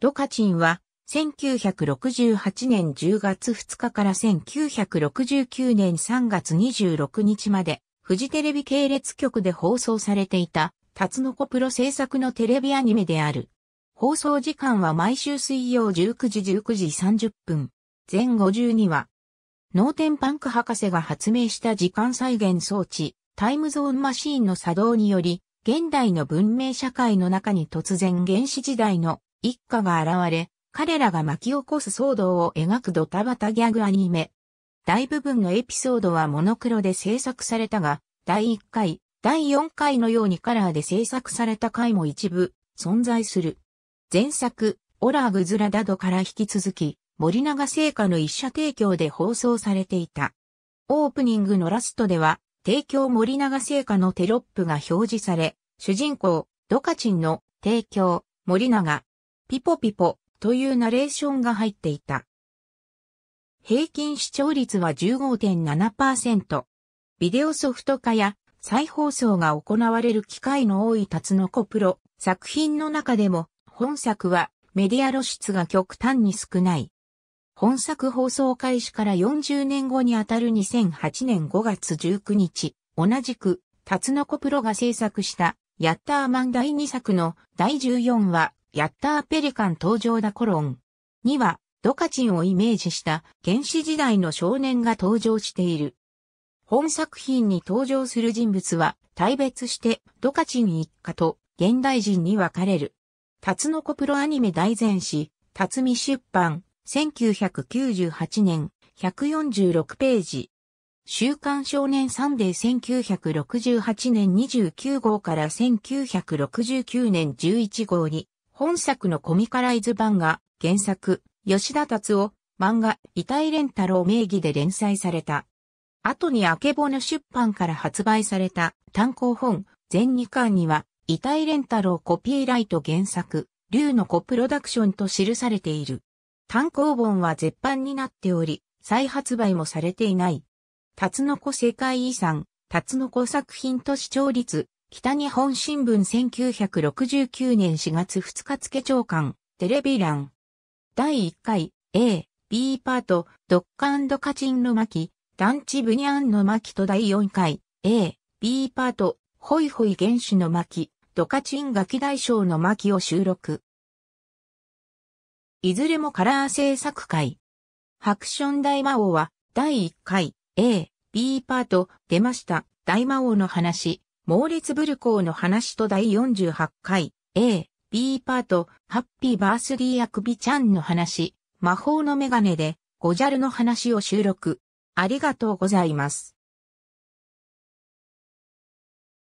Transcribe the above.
ドカチンは、1968年10月2日から1969年3月26日まで、フジテレビ系列局で放送されていた、タツノコプロ制作のテレビアニメである。放送時間は毎週水曜19時19時30分。全52話。脳天パンク博士が発明した時間再現装置、タイムゾーンマシーンの作動により、現代の文明社会の中に突然原始時代の一家が現れ、彼らが巻き起こす騒動を描くドタバタギャグアニメ。大部分のエピソードはモノクロで制作されたが、第1回、第4回のようにカラーで制作された回も一部存在する。前作、オラーグズラダドから引き続き、森永製菓の一社提供で放送されていた。オープニングのラストでは、提供森永製菓のテロップが表示され、主人公、ドカチンの提供、森永、ピポピポというナレーションが入っていた。平均視聴率は15.7%。ビデオソフト化や再放送が行われる機会の多いタツノコプロ作品の中でも本作はメディア露出が極端に少ない。本作放送開始から40年後にあたる2008年5月19日、同じく、タツノコプロが制作した、ヤッターマン第2作の第14話、ヤッターペリカン登場だコロン。には、ドカチンをイメージした原始時代の少年が登場している。本作品に登場する人物は、大別してドカチン一家と現代人に分かれる。タツノコプロアニメ大全史、辰巳出版、1998年、146ページ。週刊少年サンデー1968年29号から1969年11号に本作のコミカライズ版が原作、吉田達夫、漫画、痛い連太郎名義で連載された。後にあけぼの出版から発売された単行本、全2巻には、痛い連太郎コピーライト原作、竜の子プロダクションと記されている。単行本は絶版になっており、再発売もされていない。タツノコ世界遺産、タツノコ作品と視聴率北日本新聞1969年4月2日付長官、テレビ欄。第1回 A、B パート、ドッカンドカチンの巻、ダンチブニャンの巻と第4回 A、B パート、ホイホイ原種の巻、ドカチンガキ大将の巻を収録。いずれもカラー制作会。ハクション大魔王は第1回 A、B パート出ました大魔王の話。モーリツ・ブルコーの話と第48回 A、B パート、ハッピーバースディアクビちゃんの話、魔法のメガネで、ゴジャルの話を収録。ありがとうございます。